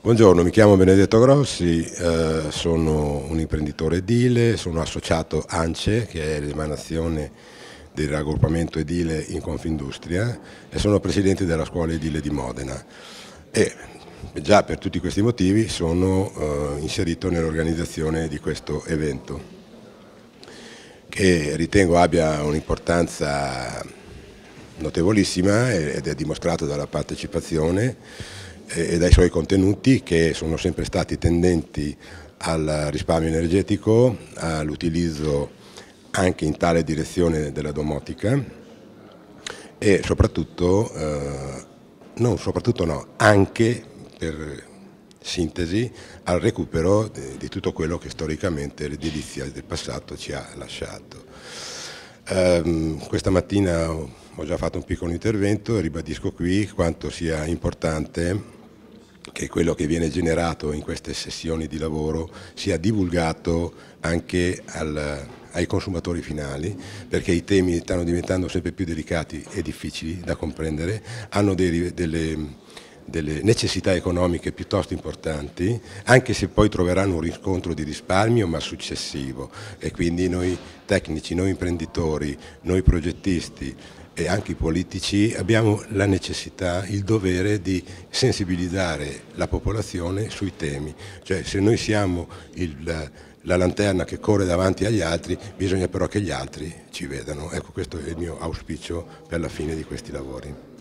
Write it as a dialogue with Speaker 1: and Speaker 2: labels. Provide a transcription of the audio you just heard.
Speaker 1: Buongiorno, mi chiamo Benedetto Grossi, eh, sono un imprenditore edile, sono associato ANCE, che è l'emanazione del raggruppamento edile in Confindustria e sono presidente della scuola edile di Modena. E già per tutti questi motivi sono eh, inserito nell'organizzazione di questo evento, che ritengo abbia un'importanza notevolissima ed è dimostrato dalla partecipazione e dai suoi contenuti che sono sempre stati tendenti al risparmio energetico, all'utilizzo anche in tale direzione della domotica e soprattutto, eh, no, soprattutto no, anche per sintesi al recupero di, tutto quello che storicamente l'edilizia del passato ci ha lasciato. Eh, questa mattina ho già fatto un piccolo intervento e ribadisco qui quanto sia importante che quello che viene generato in queste sessioni di lavoro sia divulgato anche al, ai consumatori finali perché i temi stanno diventando sempre più delicati e difficili da comprendere, hanno dei, delle, delle necessità economiche piuttosto importanti, anche se poi troveranno un riscontro di risparmio ma successivo e quindi noi tecnici, noi imprenditori, noi progettisti e anche i politici abbiamo la necessità, il dovere di sensibilizzare la popolazione sui temi, cioè se noi siamo il, la lanterna che corre davanti agli altri, bisogna però che gli altri ci vedano. Ecco questo è il mio auspicio per la fine di questi lavori.